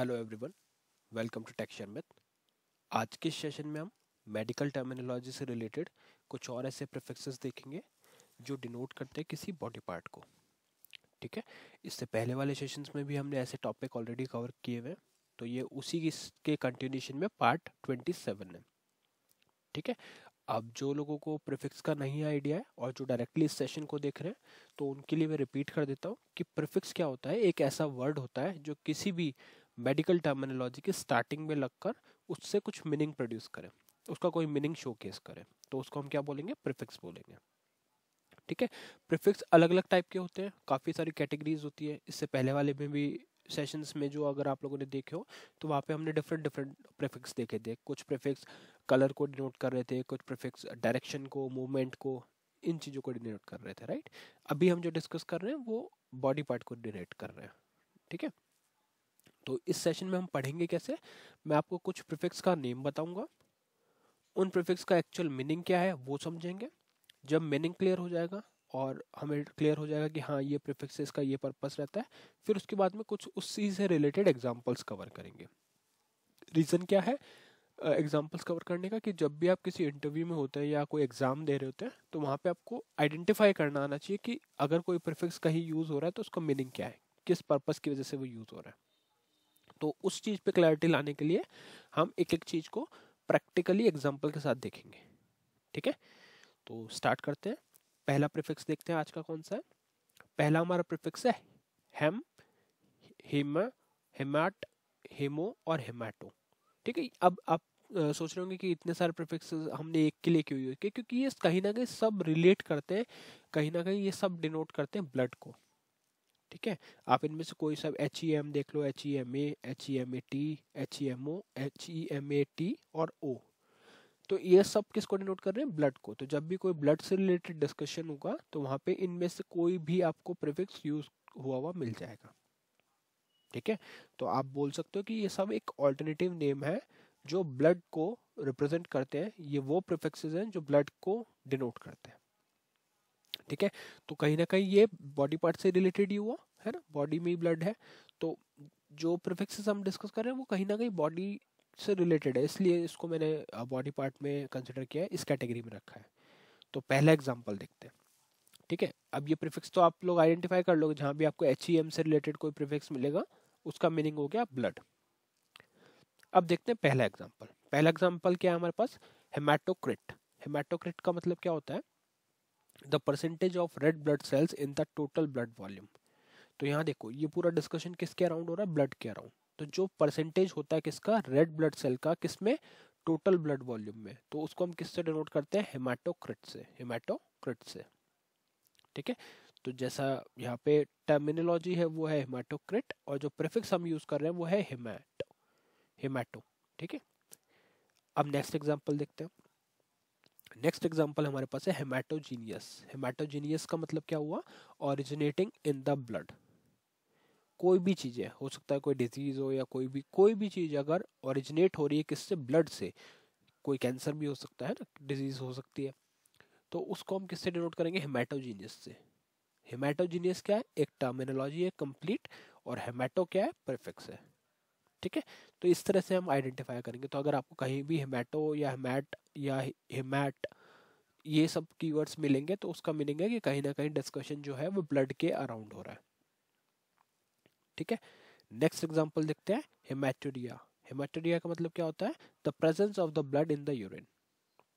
hello everyone welcome to texture myth आज के session में हम मेडिकल टर्मिनोलॉजी से रिलेटेड कुछ और ऐसे प्रिफिक्सेस देखेंगे जो डिनोट करते हैं किसी बॉडी पार्ट को ठीक है इससे पहले वाले सेशंस में भी हमने ऐसे टॉपिक ऑलरेडी कवर किए हुए हैं तो ये उसी के कंटिन्यूशन में पार्ट ट्वेंटी सेवन है ठीक है अब जो लोगों को प्रिफिक्स का नहीं आइडिया है और जो डायरेक्टली इस सेशन को देख रहे हैं तो उनके लिए मैं रिपीट कर देता हूँ कि प्रिफिक्स क्या होता है एक ऐसा वर्ड होता है जो किसी भी मेडिकल टर्मिनोलॉजी की स्टार्टिंग में लगकर उससे कुछ मीनिंग प्रोड्यूस करें उसका कोई मीनिंग शोकेस करें तो उसको हम क्या बोलेंगे प्रिफिक्स बोलेंगे ठीक है प्रिफिक्स अलग अलग टाइप के होते हैं काफ़ी सारी कैटेगरीज होती है इससे पहले वाले में भी सेशंस में जो अगर आप लोगों ने देखे हो तो वहाँ पे हमने डिफरेंट डिफरेंट प्रिफिक्स देखे थे कुछ प्रिफिक्स कलर को डिनोट कर रहे थे कुछ प्रिफिक्स डायरेक्शन को मूवमेंट को इन चीज़ों को डिनोट कर रहे थे राइट अभी हम जो डिस्कस कर रहे हैं वो बॉडी पार्ट को डिनोट कर रहे हैं ठीक है तो इस सेशन में हम पढ़ेंगे कैसे मैं आपको कुछ प्रिफिक्स का नेम बताऊंगा उन प्रिफिक्स का एक्चुअल मीनिंग क्या है वो समझेंगे जब मीनिंग क्लियर हो जाएगा और हमें क्लियर हो जाएगा कि हाँ ये प्रिफिक्स इसका ये पर्पस रहता है फिर उसके बाद में कुछ उसी से रिलेटेड एग्जाम्पल्स कवर करेंगे रीज़न क्या है एग्जाम्पल्स uh, कवर करने का कि जब भी आप किसी इंटरव्यू में होते हैं या कोई एग्ज़ाम दे रहे होते हैं तो वहाँ पे आपको आइडेंटिफाई करना आना चाहिए कि अगर कोई प्रिफिक्स कहीं यूज़ हो रहा है तो उसका मीनिंग क्या है किस पर्पज़ की वजह से वो यूज़ हो रहा है तो उस चीज़ पे क्लैरिटी लाने के लिए हम एक एक चीज़ को प्रैक्टिकली एग्जाम्पल के साथ देखेंगे ठीक है तो स्टार्ट करते हैं पहला प्रिफिक्स देखते हैं आज का कौन सा है पहला हमारा प्रिफिक्स है हेम हेम हेमाट हेमो और हेमाटो ठीक है अब आप सोच रहे होंगे कि इतने सारे प्रिफिक्स हमने एक के लिए क्यों यूज किए क्योंकि ये कहीं ना कहीं सब रिलेट करते हैं कहीं ना कहीं ये सब डिनोट करते हैं ब्लड को ठीक है आप इनमें से कोई सब एच ई एम देख लो H E M A H E M A T H E M O H E M A T और ओ तो ये सब किसको डिनोट कर रहे हैं ब्लड को तो जब भी कोई ब्लड से रिलेटेड डिस्कशन होगा तो वहाँ पे इनमें से कोई भी आपको प्रिफिक्स यूज हुआ हुआ मिल जाएगा ठीक है तो आप बोल सकते हो कि ये सब एक ऑल्टरनेटिव नेम है जो ब्लड को रिप्रेजेंट करते हैं ये वो प्रिफिक्सेज हैं जो ब्लड को डिनोट करते हैं ठीक है तो कहीं ना कहीं ये बॉडी पार्ट से रिलेटेड ही हुआ है ना बॉडी में ही ब्लड है तो जो प्रिफिक्सेस हम डिस्कस कर रहे हैं वो कहीं ना कहीं बॉडी से रिलेटेड है इसलिए इसको मैंने बॉडी पार्ट में कंसिडर किया है इस कैटेगरी में रखा है तो पहला एग्जाम्पल देखते हैं ठीक है अब ये प्रिफिक्स तो आप लोग आइडेंटिफाई कर लोगे जहाँ भी आपको एच ई एम से रिलेटेड कोई प्रिफिक्स मिलेगा उसका मीनिंग हो गया ब्लड अब देखते हैं पहला एग्जाम्पल पहला एग्जाम्पल क्या है हमारे पास हेमाटोक्रिट हेमाटोक्रिट का मतलब क्या होता है the percentage of red blood cells in the total blood volume तो यहाँ देखो ये पूरा डिस्कशन किसके अराउंड हो रहा है ब्लड के अराउंड तो जो परसेंटेज होता है किसका रेड ब्लड सेल का किसमें टोटल ब्लड वॉल्यूम में तो उसको हम किससे डिनोट करते हैं हेमाटोक्रिट से हेमाटोक्रिट से ठीक है तो जैसा यहाँ पे टर्मिनोलॉजी है वो है हेमाटोक्रिट और जो प्रिफिक्स हम यूज कर रहे हैं वो है हेमाटो हेमाटो ठीक है अब नेक्स्ट एग्जाम्पल देखते हैं नेक्स्ट एग्जाम्पल हमारे पास है हेमाटोजीनियस हेमाटोजीनियस का मतलब क्या हुआ ओरिजिनेटिंग इन द ब्लड कोई भी चीज़ है हो सकता है कोई डिजीज हो या कोई भी कोई भी चीज़ अगर ओरिजिनेट हो रही है किससे ब्लड से कोई कैंसर भी हो सकता है ना डिजीज हो सकती है तो उसको हम किससे डिनोट करेंगे हेमाटोजीनियस से हेमाटोजीनियस क्या है एक टर्मिनोलॉजी है कंप्लीट और हेमाटो क्या है परफेक्स है ठीक है तो इस तरह से हम आइडेंटिफाई करेंगे तो अगर आपको कहीं भी हेमेटो या हेमैट या हेमैट ये सब कीवर्ड्स मिलेंगे तो उसका मिलेंगे कि कहीं ना कहीं डिस्कशन जो है वो ब्लड के अराउंड हो रहा है ठीक है नेक्स्ट एग्जाम्पल देखते हैं हेमाटोरिया हेमाटोरिया का मतलब क्या होता है the presence of the blood in the urine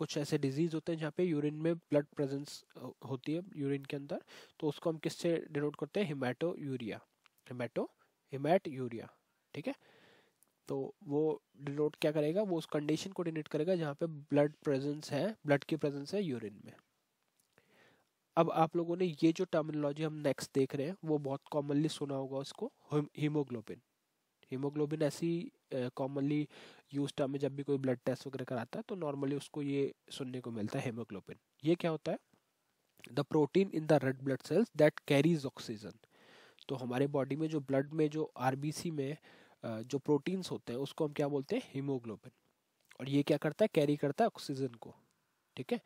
कुछ ऐसे डिजीज होते हैं जहाँ पे यूरिन में ब्लड प्रेजेंस होती है यूरिन के अंदर तो उसको हम किससे डिनोट करते हैं हिमाटो यूरिया हिमाटो हिमैट यूरिया ठीक है तो वो डिनोट क्या करेगा वो उस कंडीशन को डिनोट करेगा जहाँ पे ब्लड प्रेजेंस है ब्लड की प्रेजेंस है यूरिन में अब आप लोगों ने ये जो टर्मिनोलॉजी हम नेक्स्ट देख रहे हैं वो बहुत कॉमनली सुना होगा उसको हीमोग्लोबिन हीमोग्लोबिन ऐसी कॉमनली यूज टर्म है जब भी कोई ब्लड टेस्ट वगैरह कराता है तो नॉर्मली उसको ये सुनने को मिलता है हीमोग्लोबिन ये क्या होता है the protein in the red blood cells that carries oxygen तो हमारे बॉडी में जो ब्लड में जो आरबीसी में जो प्रोटीन्स होते हैं उसको हम क्या बोलते हैं हीमोग्लोबिन और ये क्या करता है कैरी करता है ऑक्सीजन को ठीक है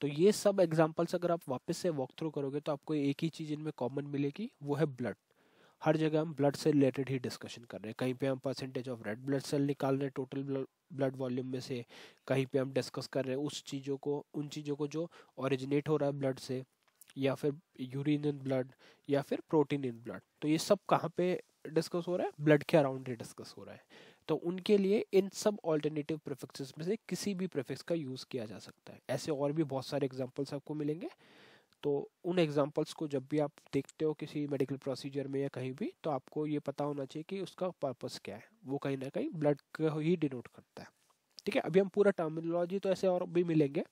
तो ये सब एग्जाम्पल्स अगर आप वापस से वॉक थ्रू करोगे तो आपको एक ही चीज़ इनमें कॉमन मिलेगी वो है ब्लड हर जगह हम ब्लड से रिलेटेड ही डिस्कशन कर रहे हैं कहीं पे हम percentage of red blood cell निकाल रहे हैं टोटल ब्लड वॉल्यूम में से कहीं पे हम डिस्कस कर रहे हैं उस चीज़ों को उन चीज़ों को जो ओरिजिनेट हो रहा है ब्लड से या फिर यूरिन इन ब्लड या फिर प्रोटीन इन ब्लड तो ये सब कहाँ पे डिस्कस हो रहा है ब्लड के अराउंड ही डिस्कस हो रहा है तो उनके लिए इन सब ऑल्टरनेटिव प्रिफिक्स में से किसी भी प्रिफिक्स का यूज़ किया जा सकता है ऐसे और भी बहुत सारे एग्जाम्पल्स आपको मिलेंगे तो उन एग्जाम्पल्स को जब भी आप देखते हो किसी मेडिकल प्रोसीजर में या कहीं भी तो आपको ये पता होना चाहिए कि उसका पर्पस क्या है वो कहीं ना कहीं ब्लड को ही डिनोट करता है ठीक है अभी हम पूरा टर्मिनोलॉजी तो ऐसे और भी मिलेंगे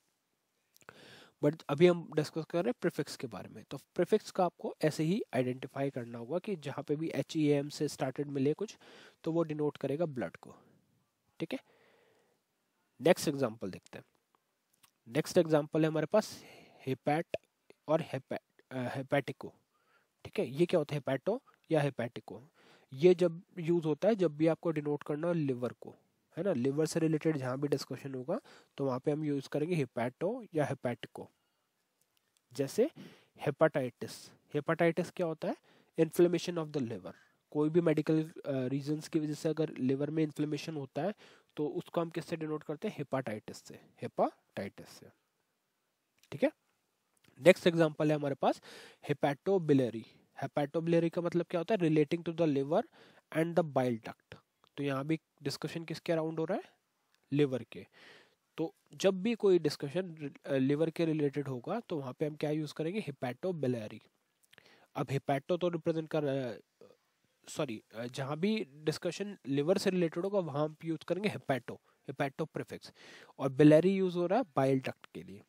बट अभी हम डिस्कस कर रहे हैं प्रिफिक्स के बारे में तो प्रिफिक्स का आपको ऐसे ही आइडेंटिफाई करना होगा कि जहाँ पे भी एच ई एम से स्टार्टेड मिले कुछ तो वो डिनोट करेगा ब्लड को ठीक है नेक्स्ट एग्जाम्पल देखते हैं नेक्स्ट एग्जाम्पल है हमारे पास हेपैट और हेपैटिको ठीक है ये क्या होता है हेपैटो या हेपैटिको ये जब यूज़ होता है जब भी आपको डिनोट करना हो लिवर को है ना लिवर से रिलेटेड जहाँ भी डिस्कशन होगा तो वहाँ पे हम यूज़ करेंगे हिपैटो या हिपैटिको जैसे हेपाटाइटिस हेपाटाइटिस क्या होता है इन्फ्लेमेशन ऑफ द लिवर कोई भी मेडिकल रीजन की वजह से अगर लिवर में इन्फ्लेमेशन होता है तो उसको हम किससे डिनोट करते हैं हेपाटाइटिस से हेपाटाइटिस से ठीक है नेक्स्ट एग्जांपल है हमारे पास हेपेटोबिलरी हेपेटोबिलरी का मतलब क्या होता है relating to the liver and the bile duct तो यहाँ भी डिस्कशन किसके अराउंड हो रहा है लिवर के तो जब भी कोई डिस्कशन लिवर के रिलेटेड होगा तो वहाँ पे हम क्या यूज़ करेंगे हिपैटो बेलरी अब हिपैटो तो रिप्रेजेंट कर सॉरी जहाँ भी डिस्कशन लिवर से रिलेटेड होगा वहाँ पर यूज़ करेंगे हिपैटो हिपैटो प्रिफिक्स और बेलरी यूज़ हो रहा है बाइल डक्ट के लिए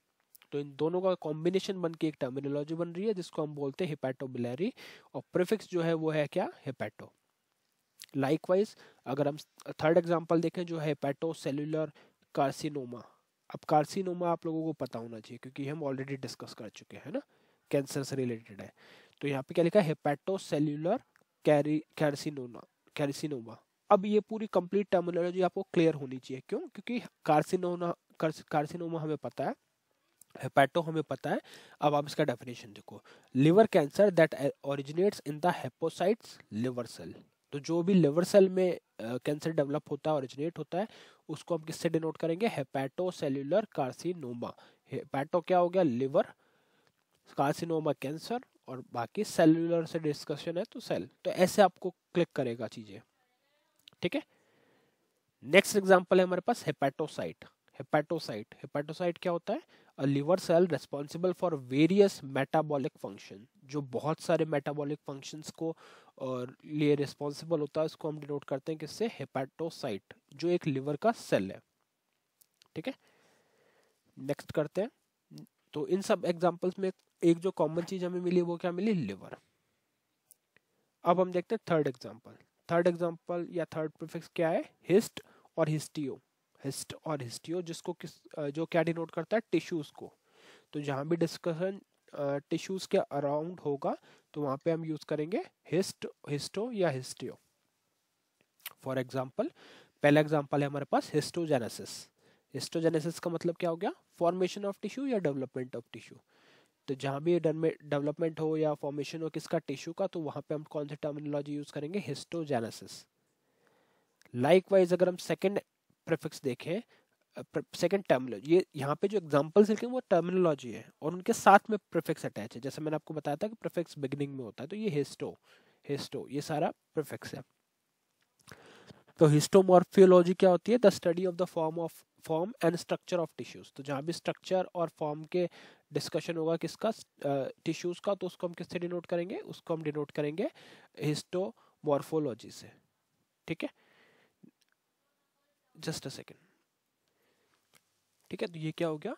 तो इन दोनों का कॉम्बिनेशन बन के एक टर्मिनोलॉजी बन रही है जिसको हम बोलते हैं हिपैटो बिलरी और प्रिफिक्स जो है वो है क्या हिपैटो लाइकवाइज अगर हम थर्ड एग्जांपल देखें जो है हिपैटो सेलुलर कार्सिनोमा अब कार्सिनोमा आप लोगों को पता होना चाहिए क्योंकि हम ऑलरेडी डिस्कस कर चुके हैं ना कैंसर से रिलेटेड है तो यहाँ पे क्या लिखा है हेपेटोसेल्यूलर कैरसिनोना कैरसिनोमा अब ये पूरी कंप्लीट टर्मिनोलॉजी आपको क्लियर होनी चाहिए क्यों क्योंकि कार्सिनोना कार्सिनोमा हमें पता है हेपेटो हमें पता है अब आप इसका डेफिनेशन देखो liver cancer that originates in the hepatocytes liver cell तो जो भी लिवर सेल में कैंसर डेवलप होता है ओरिजिनेट होता है उसको हम किससे डिनोट करेंगे हेपेटो कार्सिनोमा हेपेटो क्या हो गया लिवर कार्सिनोमा कैंसर और बाकी सेल्युलर से डिस्कशन है तो सेल तो ऐसे आपको क्लिक करेगा चीजें ठीक है नेक्स्ट एग्जाम्पल है हमारे पास हेपेटोसाइट हेपेटोसाइट हेपेटोसाइट क्या होता है a liver cell responsible for various metabolic function जो बहुत सारे मेटाबॉलिक फंक्शंस को और लिए रिस्पॉन्सिबल होता है उसको हम डिनोट करते हैं किससे हेपेटोसाइट जो एक लिवर का सेल है ठीक है नेक्स्ट करते हैं तो इन सब एग्जाम्पल्स में एक जो कॉमन चीज हमें मिली वो क्या मिली लिवर अब हम देखते हैं थर्ड एग्जाम्पल थर्ड एग्जाम्पल या थर्ड प्रीफिक्स क्या है हिस्ट और हिस्टियो हिस्ट और हिस्टियो जिसको किस जो क्या डिनोट करता है टिश्यूज़ को तो जहाँ भी डिस्कशन टिश्यूज़ के अराउंड होगा तो वहाँ पे हम यूज़ करेंगे हिस्ट हिस्टो या हिस्टियो फॉर एग्जाम्पल पहला एग्जाम्पल है हमारे पास हिस्टोजेनेसिस हिस्टोजेनेसिस का मतलब क्या हो गया फॉर्मेशन ऑफ टिश्यू या डेवलपमेंट ऑफ टिश्यू तो जहाँ भी डेवलपमेंट हो या फॉर्मेशन हो किसका टिश्यू का तो वहाँ पे हम कौन से टर्मिनोलॉजी यूज़ करेंगे हिस्टोजेनेसिस लाइकवाइज अगर हम सेकेंड प्रेफिक्स देखें सेकंड टर्मिनोलॉजी ये यहाँ पे जो एग्जांपल्स लिखे हैं वो टर्मिनोलॉजी है और उनके साथ में प्रिफिक्स अटैच है जैसे मैंने आपको बताया था कि प्रिफिक्स बिगनिंग में होता है तो ये हिस्टो हिस्टो ये सारा प्रिफिक्स है तो हिस्टोमॉर्फियोलॉजी क्या होती है the study of the form of form and structure of tissues तो जहाँ भी स्ट्रक्चर और फॉर्म के डिस्कशन होगा किसका टिश्यूज uh, का तो उसको हम किससे डिनोट करेंगे उसको हम डिनोट करेंगे हिस्टोमॉर्फोलॉजी से ठीक है जस्ट अ सेकेंड ठीक है तो ये क्या हो गया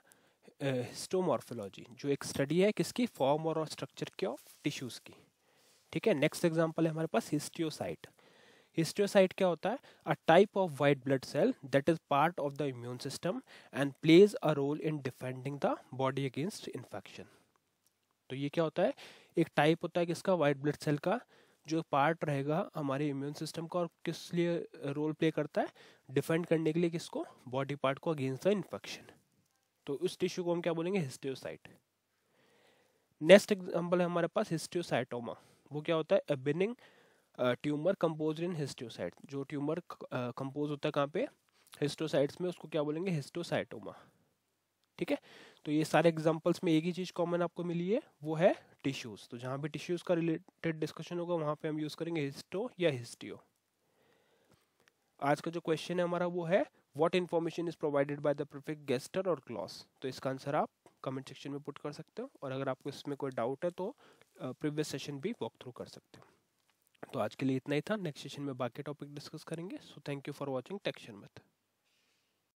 हिस्टोमॉर्फोलॉजी uh, जो एक स्टडी है किसकी फॉर्म और स्ट्रक्चर के ऑफ टिश्यूज़ की ठीक है नेक्स्ट एग्जांपल है हमारे पास हिस्टियोसाइट हिस्टियोसाइट क्या होता है a type of white blood cell that is part of the immune system and plays a role in defending the body against infection तो ये क्या होता है एक टाइप होता है किसका वाइट ब्लड सेल का जो पार्ट रहेगा हमारे इम्यून सिस्टम का और किस लिए रोल प्ले करता है डिफेंड करने के लिए किसको बॉडी पार्ट को अगेंस्ट द इन्फेक्शन तो उस टिश्यू को हम क्या बोलेंगे हिस्टियोसाइट नेक्स्ट एग्जाम्पल है हमारे पास हिस्टियोसाइटोमा वो क्या होता है अबिनिंग ट्यूमर कंपोज इन हिस्टियोसाइट जो ट्यूमर कंपोज uh, होता है कहाँ पे हिस्टोसाइट्स में उसको क्या बोलेंगे हिस्टोसाइटोमा ठीक है तो ये सारे एग्जांपल्स में एक ही चीज़ कॉमन आपको मिली है वो है टिश्यूज़ तो जहाँ भी टिश्यूज़ का रिलेटेड डिस्कशन होगा वहाँ पे हम यूज़ करेंगे हिस्टो या हिस्टियो आज का जो क्वेश्चन है हमारा वो है what information is provided by the perfect गेस्टर और क्लॉस तो इसका आंसर आप कमेंट सेक्शन में पुट कर सकते हो और अगर आपको इसमें कोई डाउट है तो प्रीवियस सेशन भी वॉक थ्रू कर सकते हो तो आज के लिए इतना ही था नेक्स्ट सेशन में बाकी टॉपिक डिस्कस करेंगे so thank you for watching टेक्शन मेथड